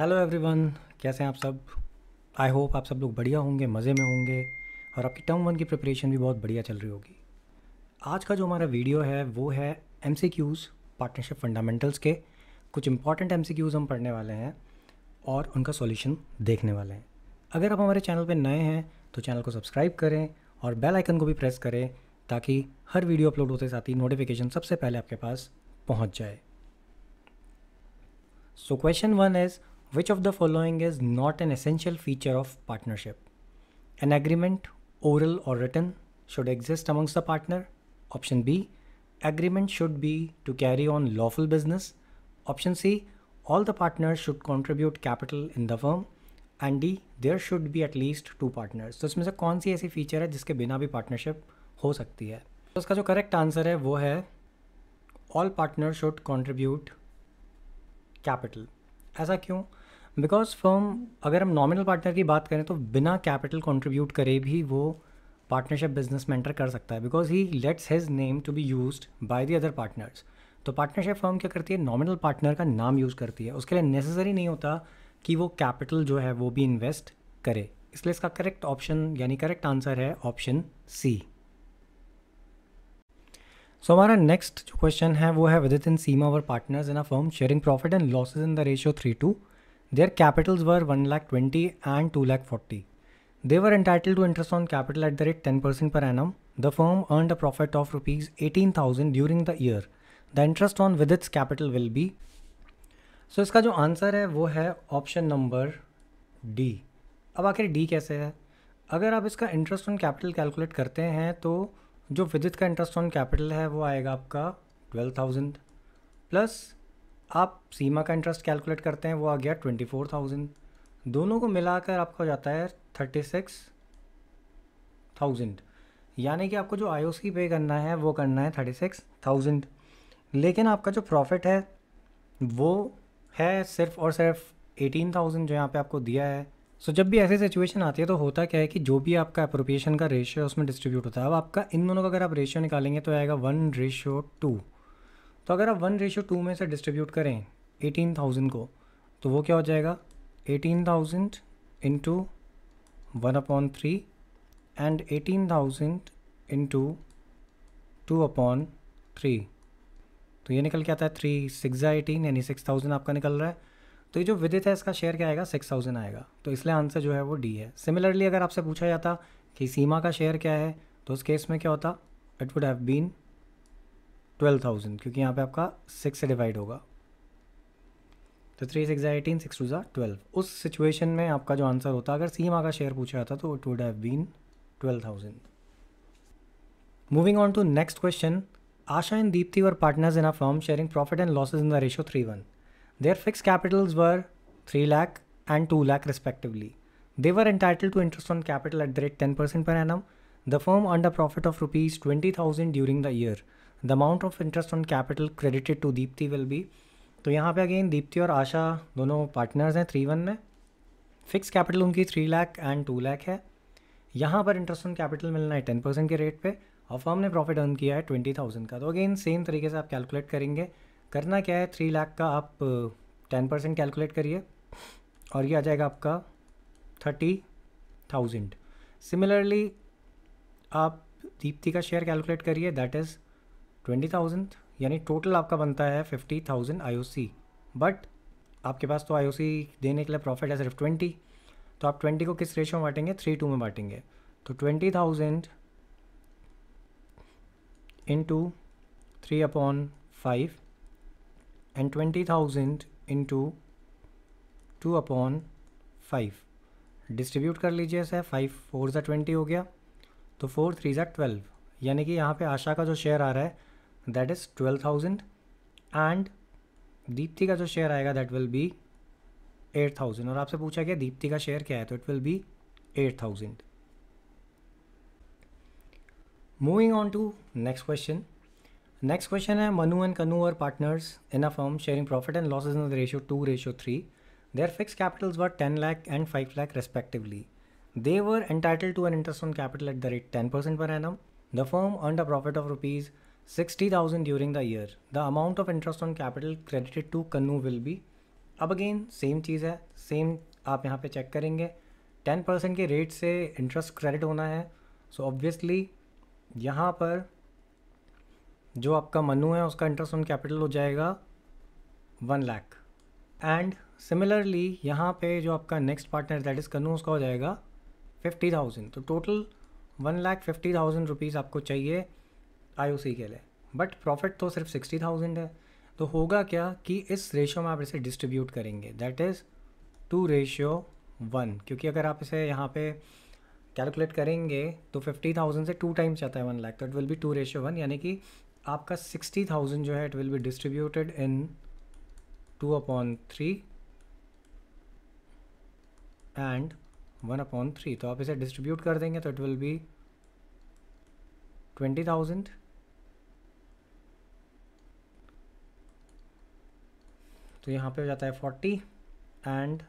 Hello everyone कैसे हैं आप सब आई होप आप सब लोग बढ़िया होंगे मज़े में होंगे और आपकी टर्म वन की प्रिपरेशन भी बहुत बढ़िया चल रही होगी आज का जो हमारा वीडियो है वो है MCQs partnership fundamentals के कुछ इंपॉर्टेंट एम सी क्यूज़ हम पढ़ने वाले हैं और उनका सॉल्यूशन देखने वाले हैं अगर आप हमारे चैनल पर नए हैं तो चैनल को सब्सक्राइब करें और बेल आइकन को भी प्रेस करें ताकि हर वीडियो अपलोड होते साथ ही नोटिफिकेशन सबसे पहले आपके पास पहुँच जाए so question one is Which of the following is not an essential feature of partnership? An agreement, oral or written, should exist amongst the partner. Option B, agreement should be to carry on lawful business. Option C, all the partners should contribute capital in the firm. And D, there should be at least two partners. इसमें से कौन सी ऐसी feature है जिसके बिना भी partnership हो सकती है तो इसका जो करेक्ट आंसर है वो है ऑल पार्टनर शुड ऐसा क्यों बिकॉज फर्म अगर हम नॉमिनल पार्टनर की बात करें तो बिना कैपिटल कॉन्ट्रीब्यूट करे भी वो पार्टनरशिप बिजनेस मेंटर कर सकता है because he lets his name to be use by the other partners तो पार्टनरशिप फर्म क्या करती है नॉमिनल पार्टनर का नाम यूज़ करती है उसके लिए नेसेसरी नहीं होता कि वो कैपिटल जो है वो भी इन्वेस्ट करे इसलिए इसका करेक्ट ऑप्शन यानी करेक्ट आंसर है ऑप्शन सी सो हमारा नेक्स्ट जो क्वेश्चन है वो है within Seema our partners in a firm sharing profit and losses in the ratio three two their capitals were one lakh twenty and two lakh forty they were entitle to interest on capital at the rate ten percent per annum the firm earn the profit of rupees eighteen thousand during the year the interest on with its capital will be so इसका जो answer है वो है option number D अब आखिर D कैसे है अगर आप इसका इंटरेस्ट ऑन कैपिटल कैलकुलेट करते हैं तो जो विजिट का इंटरेस्ट ऑन कैपिटल है वो आएगा आपका ट्वेल्व थाउजेंड प्लस आप सीमा का इंटरेस्ट कैलकुलेट करते हैं वो आ गया ट्वेंटी फोर थाउजेंड दोनों को मिलाकर आपका हो जाता है थर्टी सिक्स थाउजेंड यानी कि आपको जो आई ओ सी पे करना है वो करना है थर्टी सिक्स थाउजेंड लेकिन आपका जो प्रॉफिट है वो है सिर्फ और सिर्फ एटीन थाउजेंड जो यहाँ पे आपको दिया है सो so, जब भी ऐसी सिचुएशन आती है तो होता क्या है कि जो भी आपका अप्रोप्रिएशन का रेशियो है उसमें डिस्ट्रीब्यूट होता है अब आपका इन दोनों का अगर आप रेशियो निकालेंगे तो आएगा वन रेशियो टू तो अगर आप वन रेशियो टू में से डिस्ट्रीब्यूट करें एटीन थाउजेंड को तो वो क्या हो जाएगा eighteen thousand into one upon three and eighteen thousand into two upon three तो ये निकल के आता है थ्री सिक्स एटीन यानी सिक्स थाउजेंड आपका निकल रहा है तो ये जो विदित है इसका शेयर क्या आएगा सिक्स थाउजेंड आएगा तो इसलिए आंसर जो है वो डी है सिमिलरली अगर आपसे पूछा जाता कि सीमा का शेयर क्या है तो उस केस में क्या होता it would have been twelve thousand क्योंकि यहाँ पे आपका सिक्स से डिवाइड होगा तो three six eighteen six two ज़ा ट्वेल्व उस सिचुएशन में आपका जो आंसर होता अगर सीमा का शेयर पूछा जाता तो it would have been twelve thousand moving on to next question Asha and Dipti और partners in a firm sharing profit and losses in the ratio three one Their fixed capitals were 3 lakh and 2 lakh respectively. They were entitled to interest on capital at the rate 10% per annum. The firm earned a profit of rupees 20,000 during the year. The amount of interest on capital credited to Deepthi will be So here again, Deepthi and Asha are दोनों partners हैं three one में fix capital उनकी three lakh and two lakh यहाँ पर interest on capital मिलना है ten percent के rate पे और फर्म ने प्रॉफिट अर्न किया है ट्वेंटी थाउजेंड का तो अगेन सेम तरीके से आप कैलकुलेट करेंगे करना क्या है थ्री लाख का आप टेन परसेंट कैलकुलेट करिए और ये आ जाएगा आपका थर्टी थाउजेंड सिमिलरली आप दीप्ति का शेयर कैलकुलेट करिए दैट इज़ ट्वेंटी थाउजेंड यानी टोटल आपका बनता है फिफ्टी थाउजेंड आई बट आपके पास तो आई देने के लिए प्रॉफिट है सिर्फ ट्वेंटी तो आप ट्वेंटी को किस रेशियो में बांटेंगे थ्री टू में बांटेंगे तो twenty thousand into three upon five and 20,000 into 2 अपॉन 5 डिस्ट्रीब्यूट कर लीजिए इसे 5 फोर ज़ा ट्वेंटी हो गया तो फोर थ्री ज़ा ट्वेल्व यानी कि यहाँ पे आशा का जो शेयर आ रहा है that is twelve thousand and Dipti का जो शेयर आएगा that will be eight thousand और आपसे पूछा गया दीप्ति का शेयर क्या है तो it will be eight thousand moving on to next question next question है Manu and Kanu are partners in a firm sharing profit and losses in the ratio two ratio three they are fix capitals were ten lakh and five lakh respectively they were entitle to an interest on capital at the rate ten percent per annum the firm earn the profit of rupees sixty thousand during the year the amount of interest on capital credited to Kannu will be अब again same चीज़ है same आप यहाँ पर check करेंगे ten percent के rate से interest credit होना है सो ऑब्वियसली यहाँ पर जो आपका मनु है उसका इंटरेस्ट ऑन कैपिटल हो जाएगा वन लाख एंड सिमिलरली यहाँ पे जो आपका नेक्स्ट पार्टनर दैट इज़ कनू उसका हो जाएगा फिफ्टी थाउजेंड तो total one lakh fifty thousand rupees आपको चाहिए आई के लिए बट प्रॉफिट तो सिर्फ सिक्सटी थाउजेंड है तो होगा क्या कि इस रेशियो में आप इसे डिस्ट्रीब्यूट करेंगे that is two ratio one क्योंकि अगर आप इसे यहाँ पे कैलकुलेट करेंगे तो फिफ्टी थाउजेंड से टू टाइम्स जाता है वन लाख तो it will be two ratio one यानी कि आपका सिक्सटी थाउजेंड जो है it will be distributed in two upon three and one upon three तो आप इसे डिस्ट्रीब्यूट कर देंगे तो it will be twenty thousand तो यहाँ पे हो जाता है फोर्टी एंड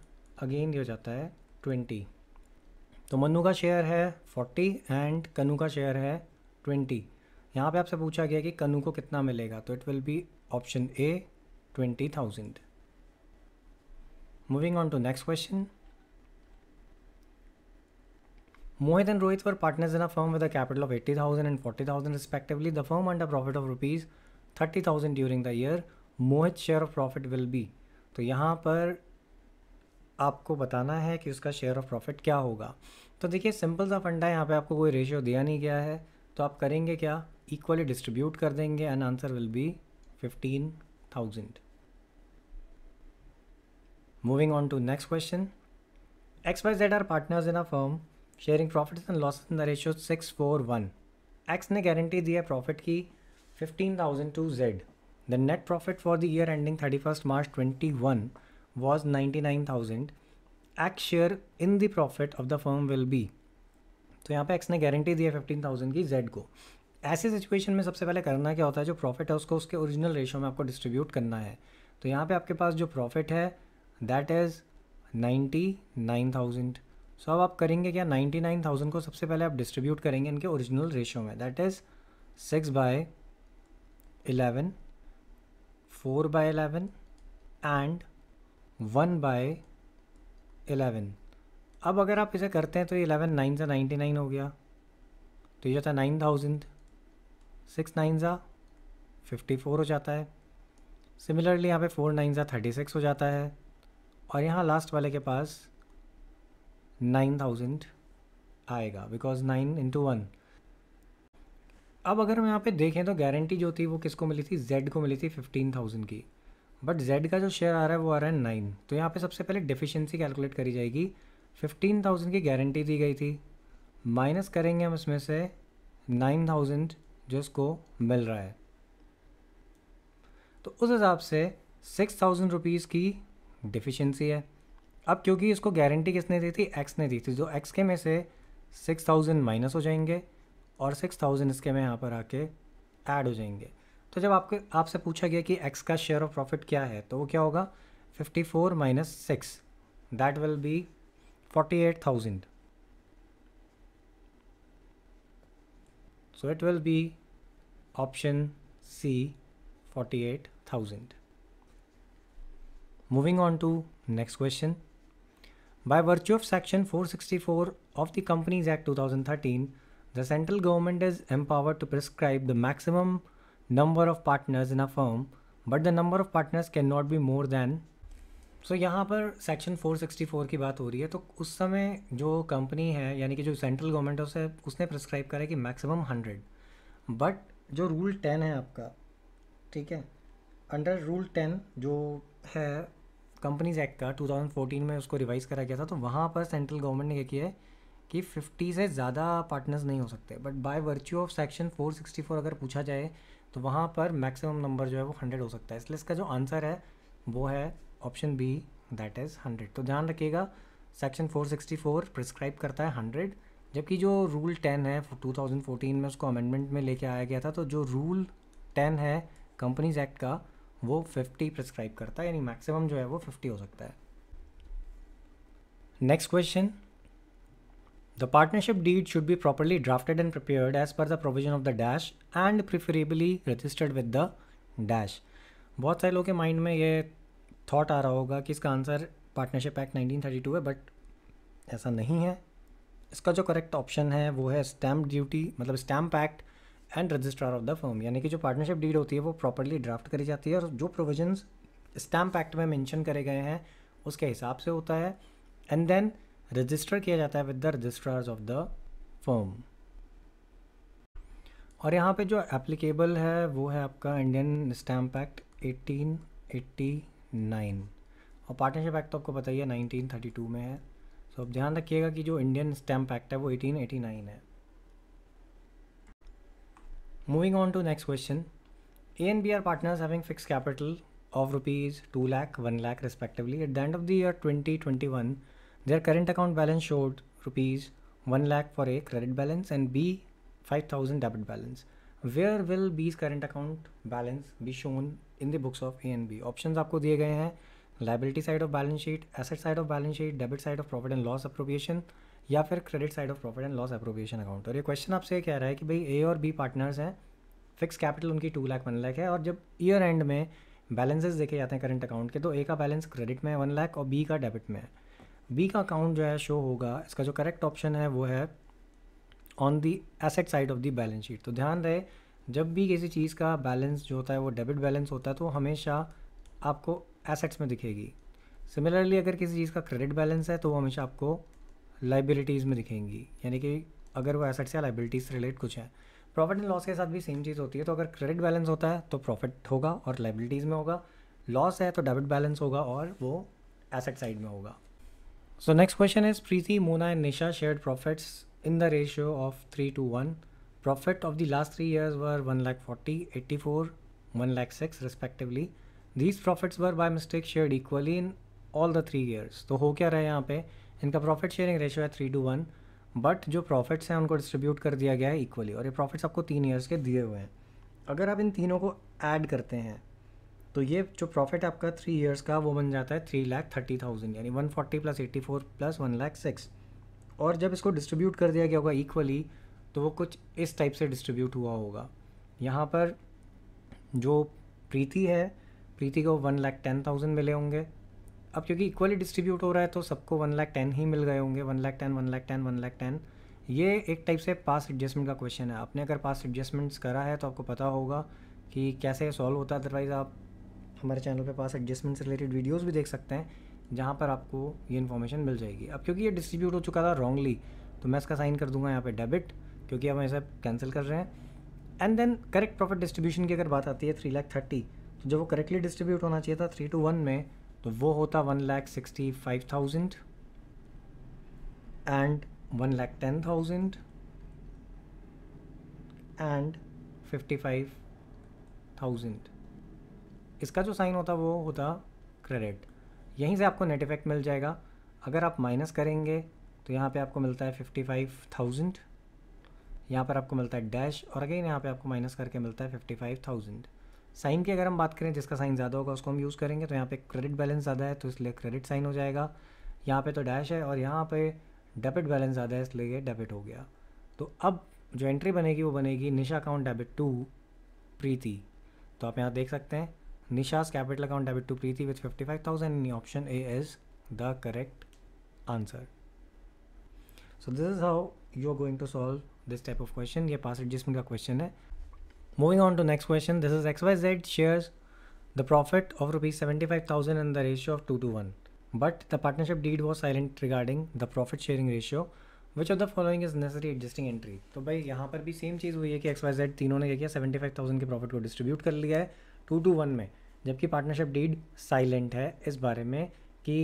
अगेन ये हो जाता है ट्वेंटी तो मनु का शेयर है फोर्टी एंड कनु का शेयर है ट्वेंटी यहाँ पे आपसे पूछा गया कि कनू को कितना मिलेगा तो it will be option A twenty thousand moving on to next question Mohit and Rohit were partners in a firm with a capital of eighty thousand and forty thousand respectively the firm अंडर profit of rupees thirty thousand during the year Mohit share of profit will be तो यहाँ पर आपको बताना है कि उसका share of profit क्या होगा तो देखिए सिंपल सा फंडा है यहाँ पे आपको कोई रेशियो दिया नहीं गया है तो आप करेंगे क्या इक्वली डिस्ट्रीब्यूट कर देंगे and answer will be fifteen thousand moving on to next question X Y Z are partners in a firm sharing profits and losses in the ratio six four one X ने guarantee दी है profit की fifteen thousand to Z the net profit for the year ending thirty first March twenty one was ninety nine thousand X share in the profit of the firm will be तो यहाँ पे x ने guarantee दी है fifteen thousand की Z को ऐसी situation में सबसे पहले करना क्या होता है जो प्रॉफिट है उसको उसके ओरिजिनल रेशो में आपको डिस्ट्रीब्यूट करना है तो यहाँ पे आपके पास जो प्रॉफिट है that is ninety nine thousand so अब आप करेंगे क्या नाइन्टी नाइन थाउजेंड को सबसे पहले आप डिस्ट्रीब्यूट करेंगे इनके ओरिजिनल रेशो में that is six by eleven four by eleven and one by eleven अब अगर आप इसे करते हैं तो ये इलेवन नाइन से नाइन्टी नाइन हो गया तो ये था नाइन थाउजेंड सिक्स नाइन ज़ा फिफ्टी फोर हो जाता है सिमिलरली यहाँ पे फोर नाइन ज़ा थर्टी सिक्स हो जाता है और यहाँ लास्ट वाले के पास नाइन थाउजेंड आएगा बिकॉज नाइन इंटू वन अब अगर हम यहाँ पे देखें तो गारंटी जो थी वो किसको मिली थी जेड को मिली थी फिफ्टीन थाउजेंड की बट जेड का जो शेयर आ रहा है वो आ रहा है नाइन तो यहाँ पे सबसे पहले डिफिशेंसी कैलकुलेट करी जाएगी फिफ्टीन थाउजेंड की गारंटी दी गई थी माइनस करेंगे हम इसमें से नाइन थाउजेंड जो इसको मिल रहा है तो उस हिसाब से सिक्स थाउजेंड रुपीज़ की डिफिशेंसी है अब क्योंकि इसको गारंटी किसने दी थी एक्स ने दी थी जो तो एक्स के में से सिक्स थाउजेंड माइनस हो जाएंगे और सिक्स थाउजेंड इसके में यहाँ पर आके ऐड हो जाएंगे तो जब आपके आपसे पूछा गया कि एक्स का शेयर ऑफ प्रॉफिट क्या है तो वो क्या होगा fifty four minus six that will be forty eight thousand so it will be Option C 48,000. Moving on to next question. By virtue of Section 464 of the Companies Act 2013, the central government is empowered to prescribe the maximum number of partners in a firm, but the number of partners cannot be more than so so, यहाँ पर section 464 की बात हो रही है तो उस समय जो कंपनी है यानी कि जो सेंट्रल गवर्नमेंट है उसे उसने प्रिस्क्राइब करा कि मैक्सिमम 100 बट जो रूल टेन है आपका ठीक है अंडर रूल टेन जो है कंपनीज एक्ट का 2014 में उसको रिवाइज़ करा गया था तो वहाँ पर सेंट्रल गवर्नमेंट ने क्या किया है कि 50 से ज़्यादा पार्टनर्स नहीं हो सकते but by virtue of section 464 अगर पूछा जाए तो वहाँ पर मैक्सिमम नंबर जो है वो 100 हो सकता है इसलिए इसका जो आंसर है वो है ऑप्शन बी दैट इज़ 100 तो ध्यान रखिएगा सेक्शन 464 प्रिस्क्राइब करता है 100 जबकि जो रूल टेन है 2014 में उसको अमेंडमेंट में लेके आया गया था तो जो रूल टेन है कंपनीज एक्ट का वो 50 प्रिस्क्राइब करता है यानी मैक्सिमम जो है वो 50 हो सकता है next question the partnership deed should be properly drafted and prepared as per the provision of the dash and preferably registered with the dash बहुत सारे लोगों के माइंड में ये थॉट आ रहा होगा कि इसका आंसर पार्टनरशिप एक्ट 1932 है बट ऐसा नहीं है इसका जो करेक्ट ऑप्शन है वो है स्टैम्प ड्यूटी मतलब stamp act and registrar of the firm यानी कि जो पार्टनरशिप डीड होती है वो प्रॉपरली ड्राफ्ट करी जाती है और जो प्रोविजंस स्टैम्प एक्ट में मेंशन करे गए हैं उसके हिसाब से होता है एंड देन रजिस्टर किया जाता है with the registrar of the firm और यहाँ पे जो एप्लीकेबल है वो है आपका इंडियन स्टैम्प एक्ट 1889 और पार्टनरशिप एक्ट तो आपको पता ही है 1932 में है सो अब ध्यान रखिएगा कि जो इंडियन स्टैम्प एक्ट है वो 1889 है moving on to next question A and B are partners having fix capital of rupees two lakh one lakh respectively at the end of the year twenty twenty one their current account balance showed rupees one lakh for a credit balance and B five thousand debit balance where will B's current account balance be shown in the books of A and B option आपको दिए गए हैं liability side of balance sheet asset side of balance sheet debit side of profit and loss appropriation या फिर credit side of profit and loss appropriation account और ये question आपसे कह रहा है कि भाई ए और बी पार्टनर्स हैं फिक्स कैपिटल उनकी टू लाख वन लाख है और जब ईयर एंड में बैलेंसेज देखे जाते हैं करंट अकाउंट के तो ए का बैलेंस क्रेडिट में है वन लाख और बी का डेबिट में है बी का अकाउंट जो है शो होगा इसका जो करेक्ट ऑप्शन है वो है on the asset side of the balance sheet तो ध्यान रहे जब भी किसी चीज़ का बैलेंस जो होता है वो डेबिट बैलेंस होता है तो हमेशा आपको एसेट्स में दिखेगी सिमिलरली अगर किसी चीज़ का क्रेडिट बैलेंस है तो वो हमेशा आपको लाइबिलिटीज़ में दिखेंगी यानी कि अगर वो एसेट्स या लाइबिलिटीज़ से रिलेट कुछ है प्रॉफिट एंड लॉस के साथ भी सेम चीज़ होती है तो अगर क्रेडिट बैलेंस होता है तो प्रॉफिट होगा और लाइबिलिटीज़ में होगा लॉस है तो डेबिट बैलेंस होगा और वो एसेट साइड में होगा so next question is Preeti Mona and Nisha shared profits in the ratio of three two one profit of the last three years were one lakh forty eighty four one lakh six respectively these profits were by mistake share equally in all the three years तो हो क्या रहा है यहाँ पे इनका profit sharing ratio है three two one but जो प्रॉफिट्स हैं उनको डिस्ट्रीब्यूट कर दिया गया है इक्वली और ये प्रॉफिट्स आपको तीन ईयर्स के दिए हुए हैं अगर आप इन तीनों को ऐड करते हैं तो ये जो प्रॉफिट आपका थ्री ईयर्स का वो बन जाता है थ्री लाख थर्टी थाउजेंड यानी one forty plus eighty four plus one lakh six और जब इसको डिस्ट्रीब्यूट कर दिया गया होगा इक्वली तो वो कुछ इस टाइप से डिस्ट्रीब्यूट हुआ होगा यहाँ पर जो प्रीति है प्रीति को वन लाख टेन थाउजेंड मिले होंगे अब क्योंकि इक्वली डिस्ट्रीब्यूट हो रहा है तो सबको वन लाख टेन ही मिल गए होंगे one lakh ten one lakh ten one lakh ten ये एक टाइप से पास एडजस्टमेंट का क्वेश्चन है आपने अगर पास एडजस्टमेंट्स करा है तो आपको पता होगा कि कैसे सॉल्व होता है अदरवाइज़ आप हमारे चैनल पे पास एडजस्टमेंट से रिलेटेड वीडियोज भी देख सकते हैं जहाँ पर आपको ये इन्फॉर्मेशन मिल जाएगी अब क्योंकि ये डिस्ट्रीब्यूट हो चुका था रॉन्गली तो मैं इसका साइन कर दूंगा यहाँ पर डेबिट क्योंकि हम इसे कैंसिल कर रहे हैं and then correct profit distribution की अगर बात आती है थ्री लाख थर्टी तो जब वो करेक्टली डिस्ट्रीब्यूट होना चाहिए था थ्री टू वन में तो वो होता one lakh sixty five thousand and one lakh ten thousand and fifty five thousand इसका जो साइन होता वो होता क्रेडिट यहीं से आपको नेट इफेक्ट मिल जाएगा अगर आप माइनस करेंगे तो यहाँ पे आपको मिलता है फिफ्टी फाइव थाउजेंड यहाँ पर आपको मिलता है डैश और अगेन यहाँ पे आपको माइनस करके मिलता है फिफ्टी फाइव थाउजेंड साइन की अगर हम बात करें जिसका साइन ज़्यादा होगा उसको हम यूज़ करेंगे तो यहाँ पे क्रेडिट बैलेंस ज़्यादा है तो इसलिए क्रेडिट साइन हो जाएगा यहाँ पे तो डैश है और यहाँ पे डेबिट बैलेंस ज़्यादा है इसलिए डेबिट हो गया तो अब जो एंट्री बनेगी वो बनेगी Nisha account debit to Preeti तो आप यहाँ देख सकते हैं Nisha's capital account debit to Preeti with fifty five thousand option A is the correct answer so this is how you are going to solve this type of question ये पास एडजस्टमेंट का question है Moving on to next question. This is XYZ shares the profit of rupees 75,000 in the ratio of 2 to 1. But the partnership deed was silent regarding the profit sharing ratio. Which of the following is necessary adjusting entry तो भाई यहाँ पर भी same चीज़ हुई है कि x Y Z तीनों ने क्या किया सेवेंटी फाइव थाउजेंड के प्रॉफिट को डिस्ट्रीब्यूट कर लिया है टू टू वन में जबकि पार्टनरशिप डीड साइलेंट है इस बारे में कि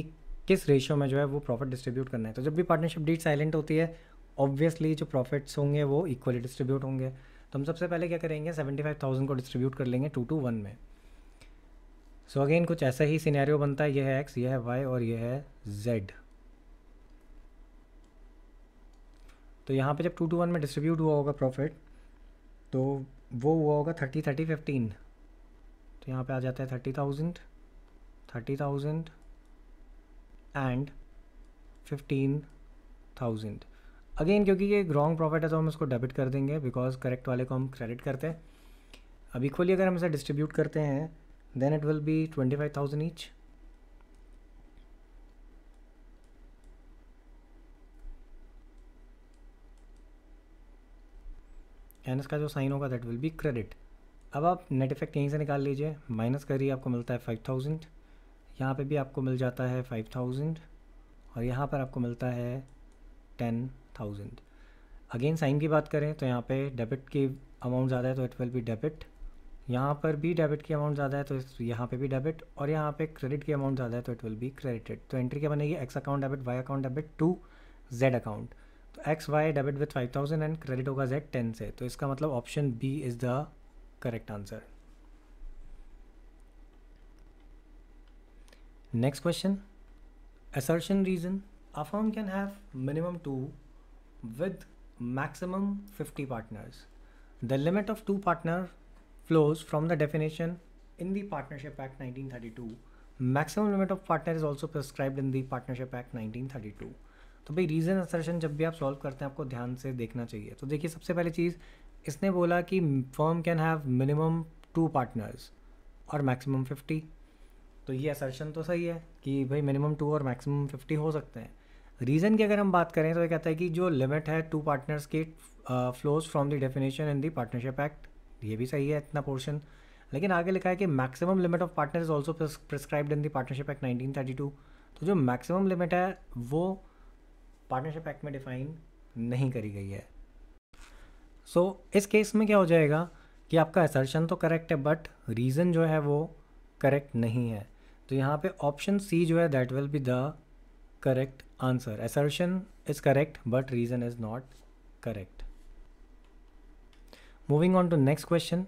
किस रेशियो में जो है वो प्रॉफिट डिस्ट्रीब्यूट करना है तो जब भी पार्टनरशिप डीड साइलेंट होती है ऑब्वियसली जो प्रॉफिट्स होंगे वो इक्वली डिस्ट्रीब्यूट होंगे तो हम सबसे पहले क्या करेंगे सेवेंटी फाइव थाउजेंड को डिस्ट्रीब्यूट कर लेंगे टू टू वन में सो so अगेन कुछ ऐसा ही सिनेरियो बनता है यह है एक्स यह है वाई और यह है जेड तो यहाँ पे जब टू टू वन में डिस्ट्रीब्यूट हुआ होगा प्रॉफिट तो वो हुआ होगा थर्टी थर्टी फिफ्टीन तो यहाँ पे आ जाता है thirty thousand thirty thousand and fifteen thousand again क्योंकि ये रॉन्ग प्रॉफिट है तो हम इसको डेबिट कर देंगे बिकॉज करेक्ट वाले को हम क्रेडिट करते हैं अब इक्वली अगर हम इसे डिस्ट्रीब्यूट करते हैं then it will be twenty five thousand each S इसका जो साइन होगा दैट विल बी क्रेडिट अब आप नेट इफेक्ट यहीं से निकाल लीजिए माइनस करिए आपको मिलता है फाइव थाउजेंड यहाँ पर भी आपको मिल जाता है फाइव थाउजेंड और यहाँ पर आपको मिलता है टेन थाउजेंड अगेन साइन की बात करें तो यहाँ पे डेबिट की अमाउंट ज़्यादा है तो इट विल बी डेबिट यहाँ पर भी डेबिट की अमाउंट ज़्यादा है तो यहाँ पे भी डेबिट और यहाँ पे क्रेडिट की अमाउंट ज़्यादा है तो इट विल बी क्रेडिटेड तो एंट्री क्या बनेगी X account debit Y account debit to Z account तो X Y debit with five thousand and credit होगा जेड टेन से तो इसका मतलब option B is the correct answer next question assertion reason a can have minimum two with maximum 50 partners. The limit of two partner flows from the definition in the Partnership Act 1932. Maximum limit of partner is also prescribed in the Partnership Act 1932. तो भाई reason assertion जब भी आप solve करते हैं आपको ध्यान से देखना चाहिए तो देखिए सबसे पहले चीज़ इसने बोला कि firm can have minimum two partners और मैक्सिमम फिफ्टी तो ये असर्शन तो सही है कि भाई मिनिमम टू और मैक्सिमम फिफ्टी हो सकते हैं रीज़न की अगर हम बात करें तो कहता है कि जो लिमिट है टू पार्टनर्स की flows from the definition in the partnership act ये भी सही है इतना पोर्शन लेकिन आगे लिखा है कि maximum limit of partner is also prescribed in the partnership act too तो जो मैक्सिमम लिमिट है वो पार्टनरशिप एक्ट में डिफाइन नहीं करी गई है सो so, इस केस में क्या हो जाएगा कि आपका असर्शन तो करेक्ट है बट रीज़न जो है वो करेक्ट नहीं है तो यहाँ पे ऑप्शन सी जो है that will be the correct answer. Assertion is correct, but reason is not correct. Moving on to next question.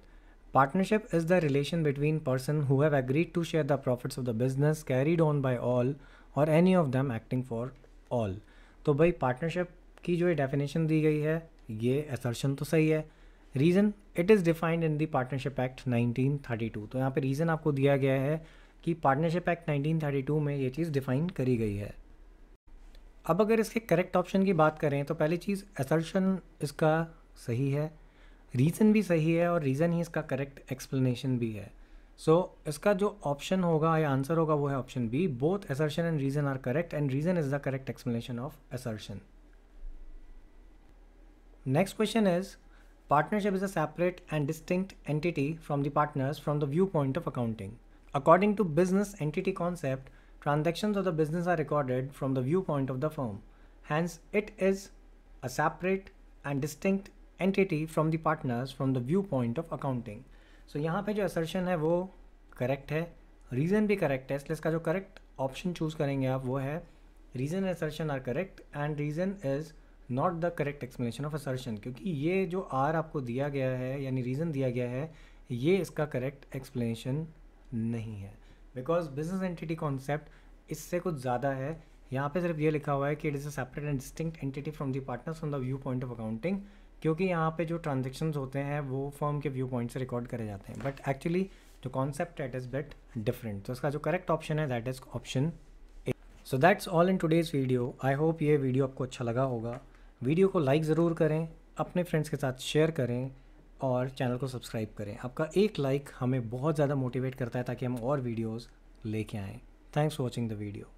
Partnership is the relation between person who have agreed to share the profits of the business carried on by all और any of them acting for all तो भाई partnership की जो ये definition दी गई है ये assertion तो सही है reason it is defined in the partnership act 1932 तो यहाँ पे रीज़न आपको दिया गया है कि पार्टनरशिप एक्ट 1932 में ये चीज़ डिफाइन करी गई है अब अगर इसके करेक्ट ऑप्शन की बात करें तो पहली चीज़ असर्शन इसका सही है रीज़न भी सही है और रीज़न ही इसका करेक्ट एक्सप्लेनेशन भी है सो so, इसका जो ऑप्शन होगा या आंसर होगा वो है option B both assertion and reason are correct and reason is the correct explanation of assertion next question is is a separate and distinct entity from the partners from the view point of accounting according to business entity concept Transactions of the business are recorded from the viewpoint of the firm. Hence, it is a separate and distinct entity from the partners from the viewpoint of accounting. So यहाँ पे जो assertion है वो correct है reason भी correct है इसलिए इसका जो correct option choose करेंगे आप वो है reason and assertion are correct and reason is not the correct explanation of assertion क्योंकि ये जो R आपको दिया गया है यानी reason दिया गया है ये इसका correct explanation नहीं है बिकॉज बिजनेस एंटिटी कॉन्सेप्ट इससे कुछ ज़्यादा है यहाँ पे सिर्फ ये लिखा हुआ है कि it is a separate and distinct entity from the partners from the view point of accounting क्योंकि यहाँ पे जो ट्रांजेक्शन होते हैं वो फर्म के व्यू पॉइंट से रिकॉर्ड करे जाते हैं बट एक्चुअली जो कॉन्सेप्ट है इज़ बेट डिफरेंट तो इसका जो करेक्ट ऑप्शन है that is option A so that's all in today's video I hope ये वीडियो आपको अच्छा लगा होगा वीडियो को लाइक ज़रूर करें अपने फ्रेंड्स के साथ शेयर करें और चैनल को सब्सक्राइब करें आपका एक लाइक हमें बहुत ज़्यादा मोटिवेट करता है ताकि हम और वीडियोस लेके आएँ thanks for watching the video